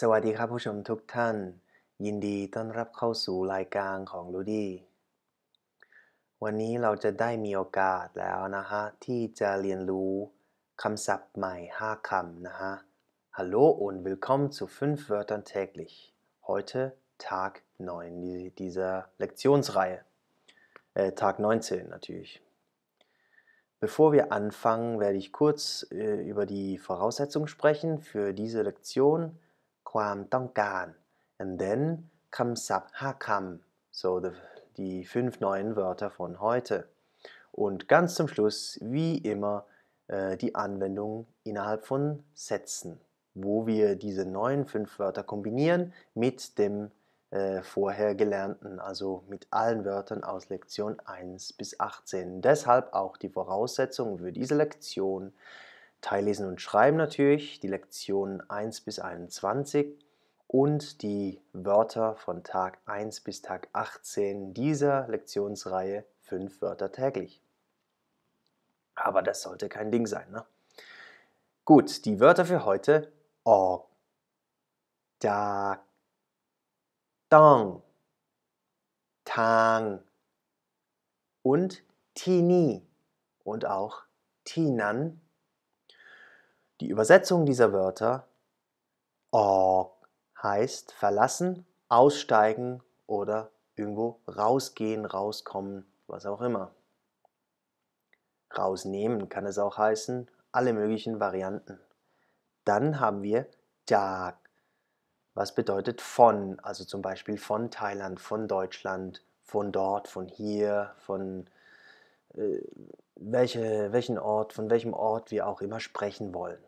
สวัสดีครับผู้ชมทุกท่านคำนะฮะ Hallo und willkommen zu 5 Wörtern täglich heute Tag 9 dieser Lektionsreihe äh, Tag 19 natürlich Bevor wir anfangen, werde ich kurz äh, über die Voraussetzungen sprechen für diese Lektion ความต้องการ and then คำศัพท์5คำ so the, die fünf neuen Wörter von heute und ganz zum Schluss wie immer äh, die Anwendung innerhalb von Sätzen wo wir diese neuen fünf Wörter kombinieren mit dem äh, vorher gelernten, also mit allen Wörtern aus Lektion 1 bis 18. Deshalb auch die Voraussetzung für diese Lektion Teillesen und Schreiben natürlich, die Lektionen 1 bis 21 und die Wörter von Tag 1 bis Tag 18 dieser Lektionsreihe 5 Wörter täglich. Aber das sollte kein Ding sein, ne? Gut, die Wörter für heute Org, da, Dong, Tang und Tini und auch Tinan die Übersetzung dieser Wörter org heißt verlassen, aussteigen oder irgendwo rausgehen, rauskommen, was auch immer. Rausnehmen kann es auch heißen, alle möglichen Varianten. Dann haben wir dag, was bedeutet von, also zum Beispiel von Thailand, von Deutschland, von dort, von hier, von äh, welche, welchen Ort, von welchem Ort wir auch immer sprechen wollen.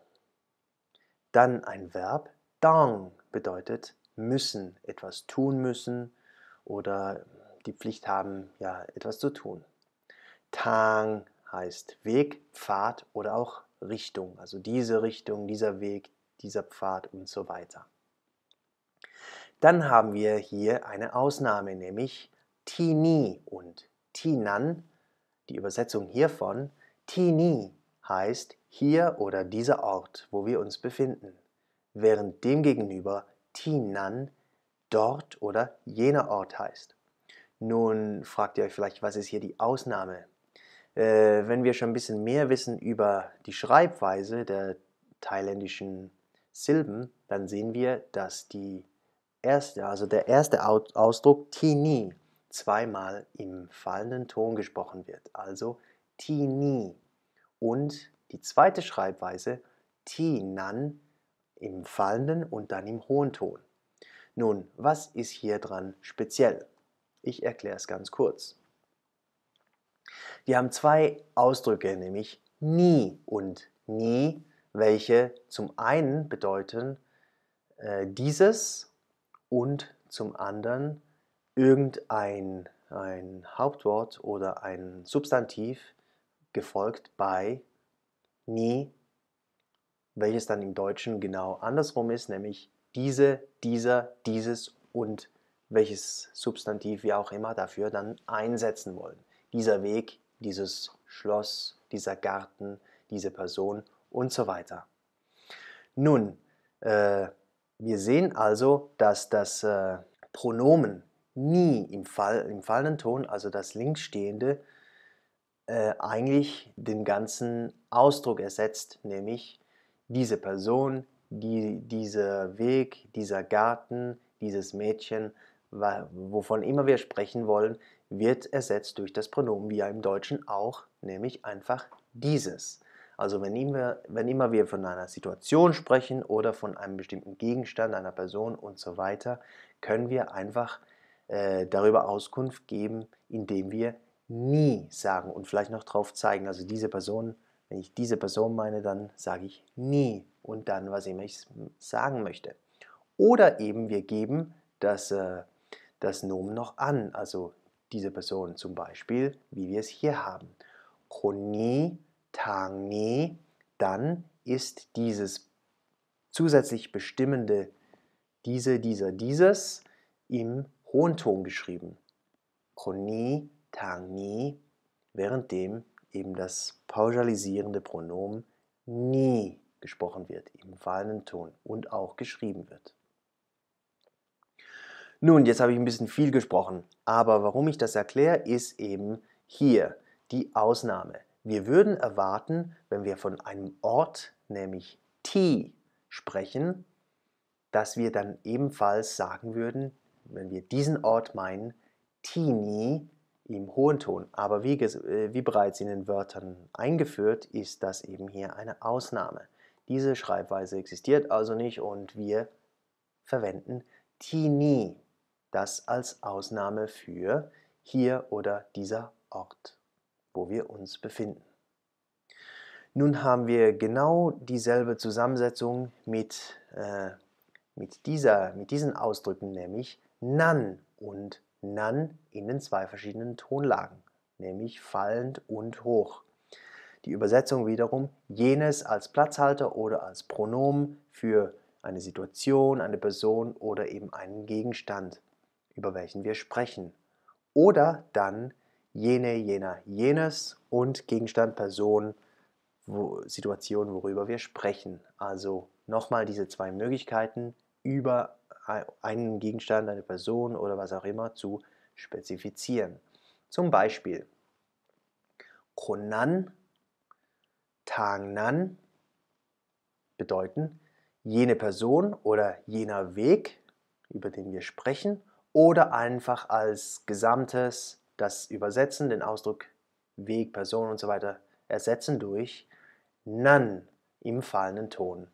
Dann ein Verb. Dong bedeutet müssen, etwas tun müssen oder die Pflicht haben, ja, etwas zu tun. Tang heißt Weg, Pfad oder auch Richtung, also diese Richtung, dieser Weg, dieser Pfad und so weiter. Dann haben wir hier eine Ausnahme, nämlich Tini und Tinan. Die Übersetzung hiervon, Tini heißt hier oder dieser Ort, wo wir uns befinden, während demgegenüber Tinan dort oder jener Ort heißt. Nun fragt ihr euch vielleicht, was ist hier die Ausnahme? Äh, wenn wir schon ein bisschen mehr wissen über die Schreibweise der thailändischen Silben, dann sehen wir, dass die erste, also der erste Ausdruck Tini zweimal im fallenden Ton gesprochen wird, also Tini und die zweite Schreibweise Tinan im fallenden und dann im hohen Ton. Nun, was ist hier dran speziell? Ich erkläre es ganz kurz. Wir haben zwei Ausdrücke, nämlich nie und nie, welche zum einen bedeuten äh, dieses und zum anderen irgendein ein Hauptwort oder ein Substantiv, gefolgt bei nie, welches dann im Deutschen genau andersrum ist, nämlich diese, dieser, dieses und welches Substantiv wir auch immer dafür dann einsetzen wollen. Dieser Weg, dieses Schloss, dieser Garten, diese Person und so weiter. Nun, äh, wir sehen also, dass das äh, Pronomen nie im, Fall, im fallenden Ton, also das linksstehende, äh, eigentlich den ganzen Ausdruck ersetzt, nämlich diese Person, die, dieser Weg, dieser Garten, dieses Mädchen, wovon immer wir sprechen wollen, wird ersetzt durch das Pronomen, wie ja im Deutschen auch, nämlich einfach dieses. Also wenn immer, wenn immer wir von einer Situation sprechen oder von einem bestimmten Gegenstand, einer Person und so weiter, können wir einfach äh, darüber Auskunft geben, indem wir nie sagen und vielleicht noch drauf zeigen. Also diese Person, wenn ich diese Person meine, dann sage ich nie und dann, was immer ich sagen möchte. Oder eben wir geben das, äh, das Nomen noch an, also diese Person zum Beispiel, wie wir es hier haben. Koni, Tangni, dann ist dieses zusätzlich bestimmende diese, dieser, dieses im hohen Ton geschrieben. Koni, Tang währenddem eben das pauschalisierende Pronomen nie gesprochen wird, im fallenden Ton und auch geschrieben wird. Nun, jetzt habe ich ein bisschen viel gesprochen, aber warum ich das erkläre, ist eben hier die Ausnahme. Wir würden erwarten, wenn wir von einem Ort, nämlich Ti, sprechen, dass wir dann ebenfalls sagen würden, wenn wir diesen Ort meinen, Tini im hohen Ton. Aber wie, äh, wie bereits in den Wörtern eingeführt, ist das eben hier eine Ausnahme. Diese Schreibweise existiert also nicht und wir verwenden Tini, das als Ausnahme für hier oder dieser Ort, wo wir uns befinden. Nun haben wir genau dieselbe Zusammensetzung mit, äh, mit, dieser, mit diesen Ausdrücken, nämlich nan und nan in den zwei verschiedenen Tonlagen, nämlich fallend und hoch. Die Übersetzung wiederum jenes als Platzhalter oder als Pronomen für eine Situation, eine Person oder eben einen Gegenstand, über welchen wir sprechen. Oder dann jene, jener, jenes und Gegenstand, Person, wo, Situation, worüber wir sprechen. Also nochmal diese zwei Möglichkeiten über einen Gegenstand, eine Person oder was auch immer zu spezifizieren. Zum Beispiel Konan, Tangnan bedeuten jene Person oder jener Weg, über den wir sprechen, oder einfach als Gesamtes das Übersetzen, den Ausdruck Weg, Person und so weiter ersetzen durch Nan im fallenden Ton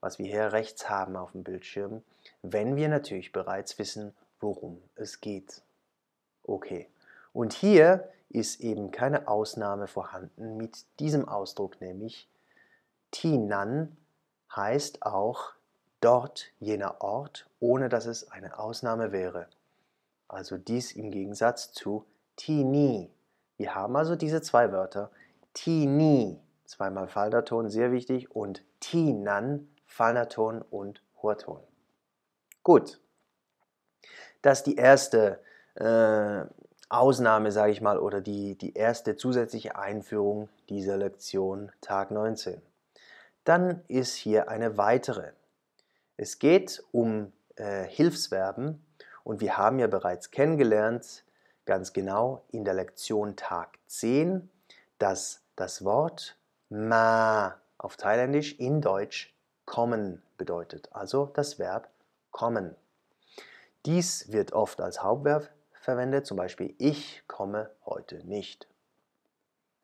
was wir hier rechts haben auf dem Bildschirm, wenn wir natürlich bereits wissen, worum es geht. Okay, und hier ist eben keine Ausnahme vorhanden mit diesem Ausdruck, nämlich Tinan heißt auch dort jener Ort, ohne dass es eine Ausnahme wäre. Also dies im Gegensatz zu Tini. Wir haben also diese zwei Wörter, Tini, zweimal Falterton, sehr wichtig, und Tinan feiner Ton und hoher Ton. Gut, das ist die erste äh, Ausnahme, sage ich mal, oder die, die erste zusätzliche Einführung dieser Lektion Tag 19. Dann ist hier eine weitere. Es geht um äh, Hilfsverben und wir haben ja bereits kennengelernt, ganz genau in der Lektion Tag 10, dass das Wort ma auf Thailändisch in Deutsch kommen bedeutet, also das Verb kommen. Dies wird oft als Hauptverb verwendet, zum Beispiel ich komme heute nicht.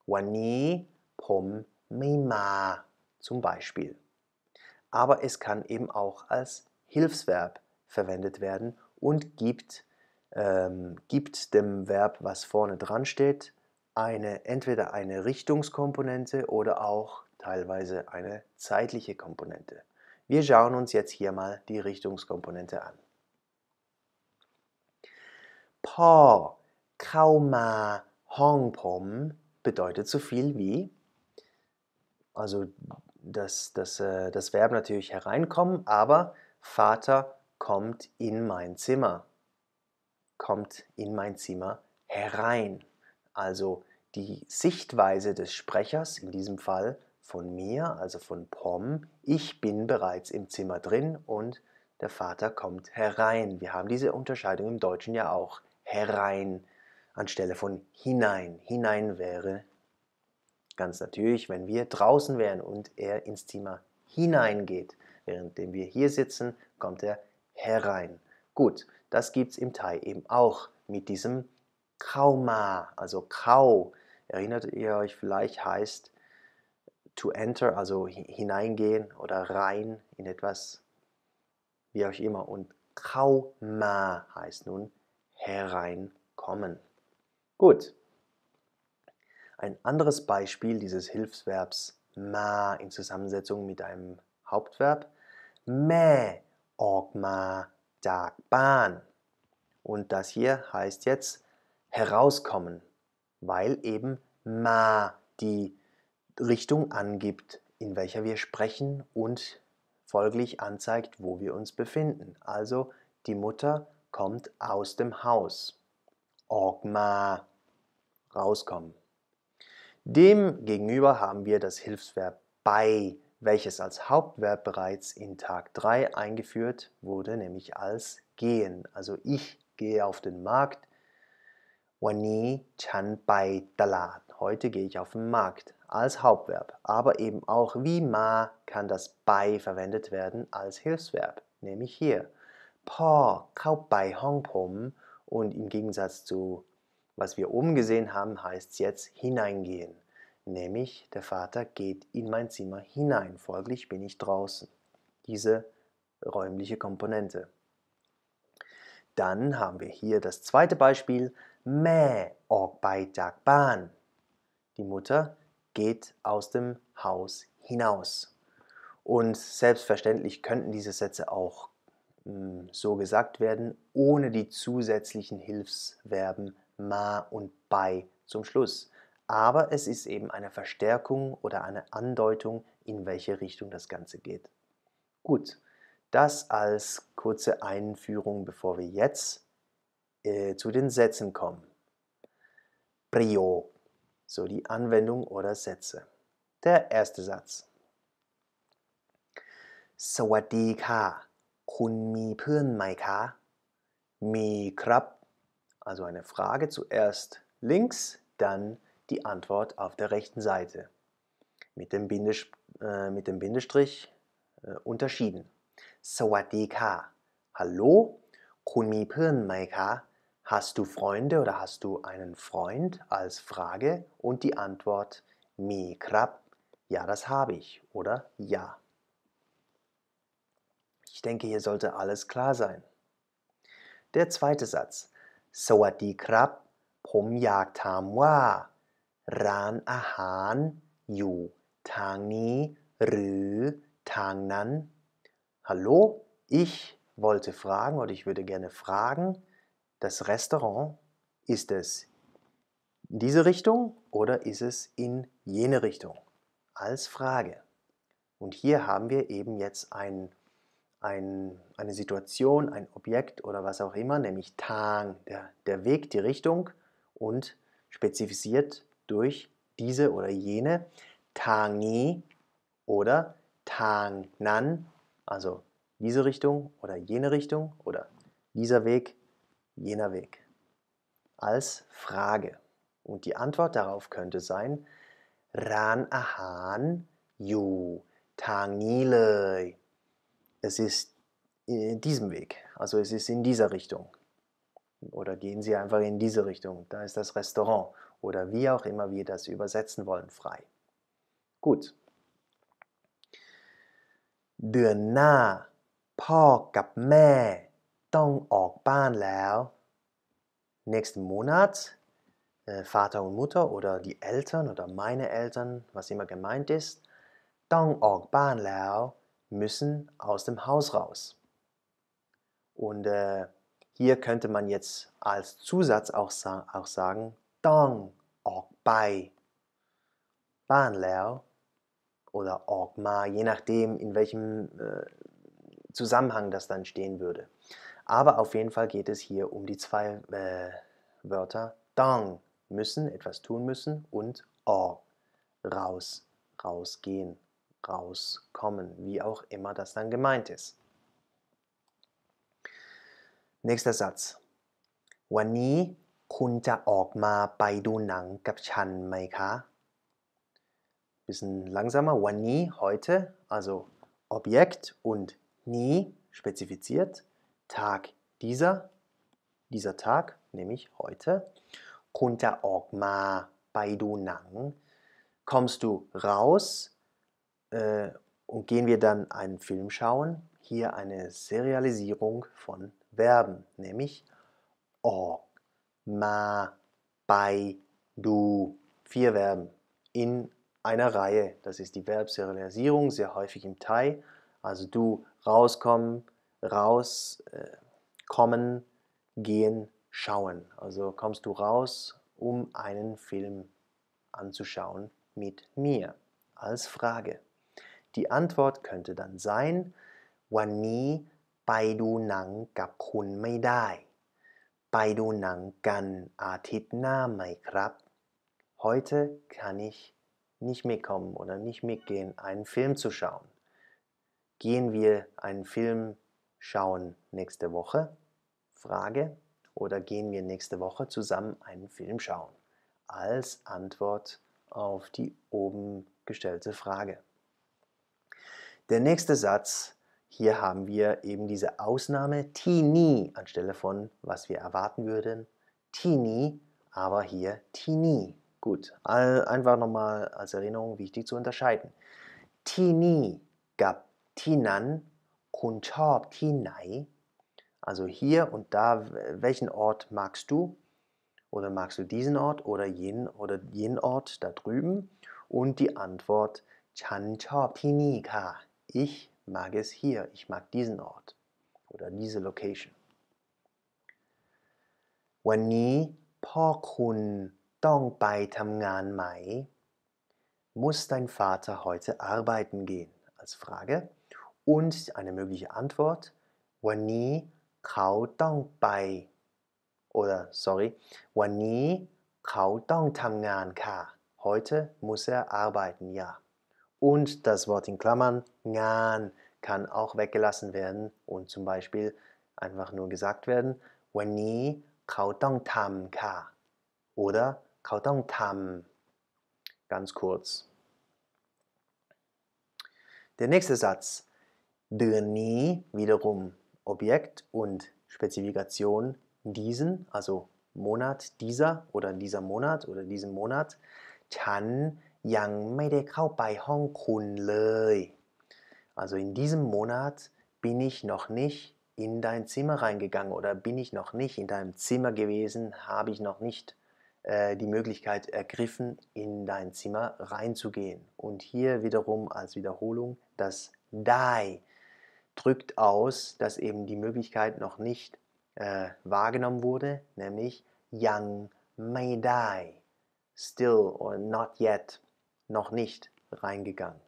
Wani pom mima zum Beispiel. Aber es kann eben auch als Hilfsverb verwendet werden und gibt, ähm, gibt dem Verb, was vorne dran steht, eine, entweder eine Richtungskomponente oder auch teilweise eine zeitliche Komponente. Wir schauen uns jetzt hier mal die Richtungskomponente an. Po Kauma hong Hongpom bedeutet so viel wie, also das, das, äh, das Verb natürlich hereinkommen, aber Vater kommt in mein Zimmer, kommt in mein Zimmer herein. Also die Sichtweise des Sprechers, in diesem Fall von mir, also von Pom, ich bin bereits im Zimmer drin und der Vater kommt herein. Wir haben diese Unterscheidung im Deutschen ja auch. Herein anstelle von hinein. Hinein wäre ganz natürlich, wenn wir draußen wären und er ins Zimmer hineingeht. Währenddem wir hier sitzen, kommt er herein. Gut, das gibt es im Thai eben auch mit diesem Kauma, also Kau. Erinnert ihr euch, vielleicht heißt to enter, also hineingehen oder rein in etwas, wie auch immer. Und ma heißt nun hereinkommen. Gut. Ein anderes Beispiel dieses Hilfsverbs ma in Zusammensetzung mit einem Hauptverb mä ma dag ban. Und das hier heißt jetzt herauskommen, weil eben ma die Richtung angibt, in welcher wir sprechen und folglich anzeigt, wo wir uns befinden. Also die Mutter kommt aus dem Haus. Ogma. Rauskommen. Demgegenüber haben wir das Hilfsverb bei, welches als Hauptverb bereits in Tag 3 eingeführt wurde, nämlich als gehen. Also ich gehe auf den Markt. Wani chan bai Talat. Heute gehe ich auf den Markt als Hauptverb, aber eben auch wie ma kann das bei verwendet werden als Hilfsverb, nämlich hier. Po kau bei hong pom und im Gegensatz zu was wir oben gesehen haben, heißt es jetzt hineingehen, nämlich der Vater geht in mein Zimmer hinein, folglich bin ich draußen. Diese räumliche Komponente. Dann haben wir hier das zweite Beispiel, mä ok bei Dag ban die Mutter, geht aus dem Haus hinaus. Und selbstverständlich könnten diese Sätze auch mh, hm, so gesagt werden, ohne die zusätzlichen Hilfsverben ma und bei zum Schluss. Aber es ist eben eine Verstärkung oder eine Andeutung, in welche Richtung das Ganze geht. Gut, das als kurze Einführung, bevor wir jetzt äh, zu den Sätzen kommen. Brio so die Anwendung oder Sätze. Der erste Satz. สวัสดีค่ะคุณมีเพื่อนไหมคะมีครับ also eine Frage zuerst links, dann die Antwort auf der rechten Seite mit dem, Bindestrich, äh, mit dem Bindestrich äh, unterschieden. สวัสดีค่ะ Hallo, คุณมีเพื่อนไหมคะ Hast du Freunde oder hast du einen Freund als Frage und die Antwort Mi krab, ja, das habe ich oder ja. Ich denke, hier sollte alles klar sein. Der zweite Satz. Sawadi krab, pom yak tam wa, ran ahan yu tang ni rü tang nan. Hallo, ich wollte fragen oder ich würde gerne fragen, das Restaurant, ist es in diese Richtung oder ist es in jene Richtung? Als Frage. Und hier haben wir eben jetzt ein, ein, eine Situation, ein Objekt oder was auch immer, nämlich Tang, der, der Weg, die Richtung und spezifiziert durch diese oder jene Tangi oder Tangnan, also diese Richtung oder jene Richtung oder dieser Weg, jener Weg? Als Frage. Und die Antwort darauf könnte sein, Ran Ahan Yu Tangile. Es ist in äh, diesem Weg, also es ist in dieser Richtung. Oder gehen Sie einfach in diese Richtung, da ist das Restaurant oder wie auch immer wir das übersetzen wollen, frei. Gut. Dürna Pau Gap Mäh ต้องออกบ้านแล้ว nächsten Monat äh, Vater und Mutter oder die Eltern oder meine Eltern, was immer gemeint ist, Dong müssen aus dem Haus raus. Und äh, hier könnte man jetzt als Zusatz auch, sa auch sagen Dong oder Og je nachdem in welchem äh, Zusammenhang das dann stehen würde. Aber auf jeden Fall geht es hier um die zwei äh, Wörter dang, müssen, etwas tun müssen und o, oh, raus, rausgehen, rauskommen, wie auch immer das dann gemeint ist. Nächster Satz. kunta nang meika. Bisschen langsamer. วันนี้ heute, also Objekt und nie spezifiziert. Tag. Dieser, dieser Tag, nämlich heute. Kunter Ogma Baidunang. Kommst du raus äh, und gehen wir dann einen Film schauen. Hier eine Serialisierung von Verben, nämlich Og, Ma, Bei, Du. Vier Verben in einer Reihe. Das ist die Verbserialisierung, sehr häufig im Thai. Also du rauskommen, rauskommen, äh, gehen, schauen. Also kommst du raus, um einen Film anzuschauen mit mir als Frage. Die Antwort könnte dann sein, Wani Baidu Nang Gapun Mai Dai. Baidu Nang Gan Atit Na Mai Krab. Heute kann ich nicht mitkommen oder nicht mitgehen, einen Film zu schauen. Gehen wir einen Film schauen nächste Woche? Frage. Oder gehen wir nächste Woche zusammen einen Film schauen? Als Antwort auf die oben gestellte Frage. Der nächste Satz, hier haben wir eben diese Ausnahme Tini anstelle von, was wir erwarten würden, Tini, aber hier Tini. Gut, all, einfach nochmal als Erinnerung wichtig zu unterscheiden. Tini gab Tinan คุณชอบที่ไหน also hier und da, welchen Ort magst du? Oder magst du diesen Ort oder jenen oder jenen Ort da drüben? Und die Antwort, ฉันชอบที่นี่ค่ะ ich mag es hier, ich mag diesen Ort oder diese location. วันนี้พ่อคุณต้องไปทำงานไหม Muss dein Vater heute arbeiten gehen? Als Frage. Und eine mögliche Antwort, Kao Bai. oder sorry, Kao Tam Ngan Ka. heute muss er arbeiten, ja. Und das Wort in Klammern, ngan, kann auch weggelassen werden und zum Beispiel einfach nur gesagt werden, Kao Tam Ka. oder Kao Tam. ganz kurz. Der nächste Satz. ดือนนี้ wiederum Objekt und Spezifikation diesen, also Monat dieser oder dieser Monat oder diesen Monat ฉันยังไม่ได้เข้าไปห้องคุณเลย also in diesem Monat bin ich noch nicht in dein Zimmer reingegangen oder bin ich noch nicht in deinem Zimmer gewesen, habe ich noch nicht äh, die Möglichkeit ergriffen, in dein Zimmer reinzugehen. Und hier wiederum als Wiederholung das dai drückt aus, dass eben die Möglichkeit noch nicht äh, wahrgenommen wurde, nämlich Yang may die, still or not yet, noch nicht reingegangen.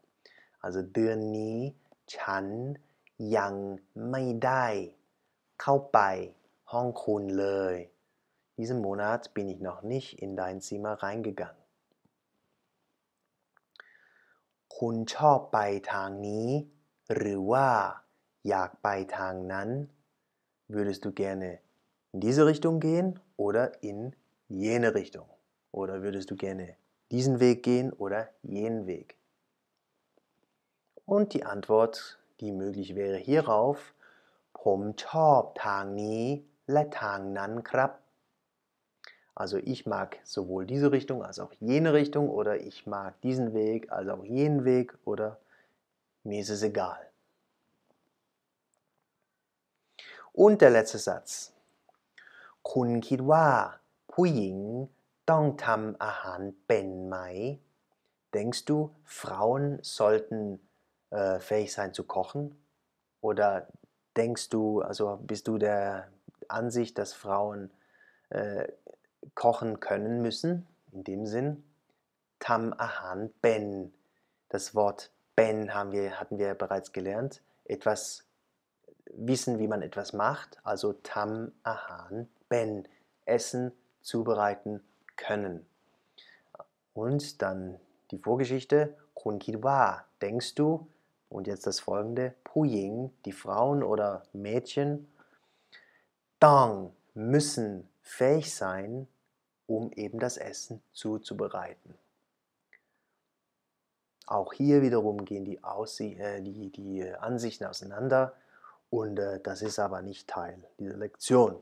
Also de ni chan yang may die, kao bei Hong Kun le. Diesen Monat bin ich noch nicht in dein Zimmer reingegangen. Kun chop tang ni, rüwa. Nan, würdest du gerne in diese Richtung gehen oder in jene Richtung? Oder würdest du gerne diesen Weg gehen oder jenen Weg? Und die Antwort, die möglich wäre hierauf, Tang Ni Nan Krab. also ich mag sowohl diese Richtung als auch jene Richtung oder ich mag diesen Weg als auch jenen Weg oder mir ist es egal. Und der letzte Satz. Kun kidwa, Puying, dong tam ahan ben mai. Denkst du, Frauen sollten äh, fähig sein zu kochen? Oder denkst du, also bist du der Ansicht, dass Frauen äh, kochen können müssen? In dem Sinn, tam ahan ben. Das Wort ben haben wir, hatten wir bereits gelernt. Etwas wissen, wie man etwas macht, also tam, ahan, ben, essen, zubereiten können. Und dann die Vorgeschichte, kun kunkidwa, denkst du? Und jetzt das folgende, puying, die Frauen oder Mädchen, dang, müssen fähig sein, um eben das Essen zuzubereiten. Auch hier wiederum gehen die, Aussicht, äh, die, die Ansichten auseinander. Und äh, das ist aber nicht Teil dieser Lektion.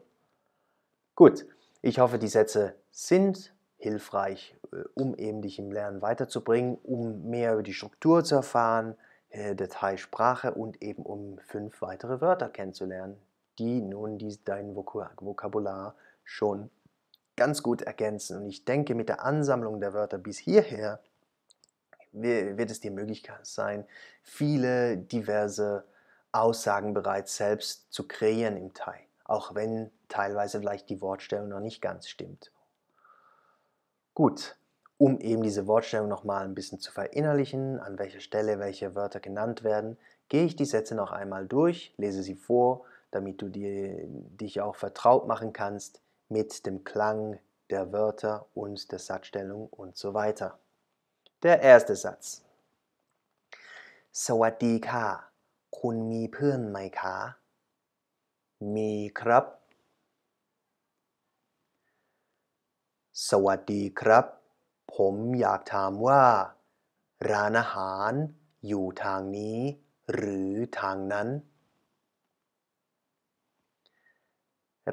Gut, ich hoffe, die Sätze sind hilfreich, äh, um eben dich im Lernen weiterzubringen, um mehr über die Struktur zu erfahren, äh, Detailsprache und eben um fünf weitere Wörter kennenzulernen, die nun die, dein Vokabular schon ganz gut ergänzen. Und ich denke, mit der Ansammlung der Wörter bis hierher wird es dir möglich sein, viele diverse Wörter Aussagen bereits selbst zu kreieren im Thai, auch wenn teilweise vielleicht die Wortstellung noch nicht ganz stimmt. Gut, um eben diese Wortstellung nochmal ein bisschen zu verinnerlichen, an welcher Stelle welche Wörter genannt werden, gehe ich die Sätze noch einmal durch, lese sie vor, damit du dir, dich auch vertraut machen kannst mit dem Klang der Wörter und der Satzstellung und so weiter. Der erste Satz. สวัสดีค่ะคุณมีเพื่อนไหมคะ มีครับ สวัสดีครับ ผมอยากถามว่าร้านอาหารอยู่ทางนี้ หรือทางนั้น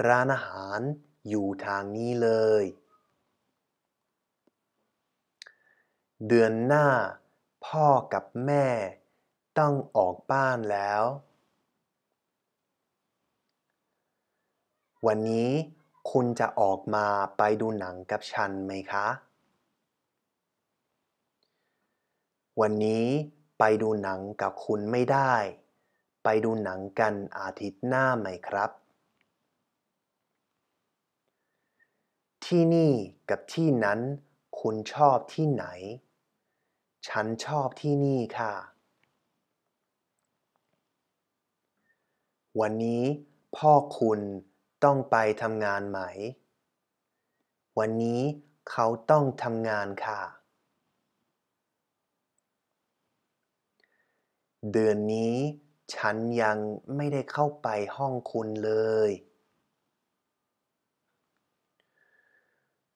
ร้านอาหารอยู่ทางนี้เลย เดือนหน้าพ่อกับแม่ต้องออกบ้านแล้ว วันนี้คุณจะออกมาไปดูหนังกับฉันไหมคะ วันนี้ไปดูหนังกับคุณไม่ได้ ไปดูหนังกันอาทิตย์หน้าไหมครับ ที่นี่กับที่นั้น คุณชอบที่ไหน ฉันชอบที่นี่ค่ะวันนี้พ่อคุณต้องไปทำงานไหม วันนี้เขาต้องทำงานค่ะ เดือนนี้ฉันยังไม่ได้เข้าไปห้องคุณเลย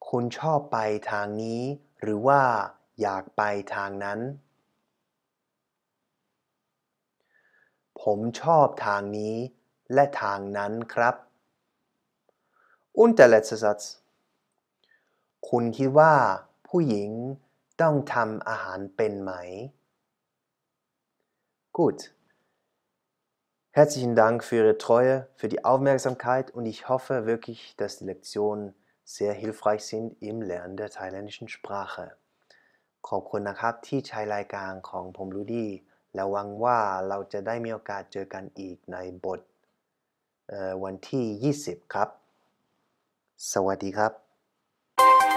คุณชอบไปทางนี้หรือว่าอยากไปทางนั้นผมชอบทางนี้และทางนั้นครับ Und der letzte Satz คุณคิดว่าผู้หญิงต้องทำอาหารเป็นไหม Gut. Herzlichen Dank für Ihre Treue, für die Aufmerksamkeit und ich hoffe wirklich, dass die Lektionen sehr hilfreich sind im Lernen der thailändischen Sprache. ขอบคุณนะครับที่ใช้รายการของผมรู้ดีและหวังว่าเราจะได้มีโอกาสเจอกันอีกในบทวันที่ 20 ครับ สวัสดีครับ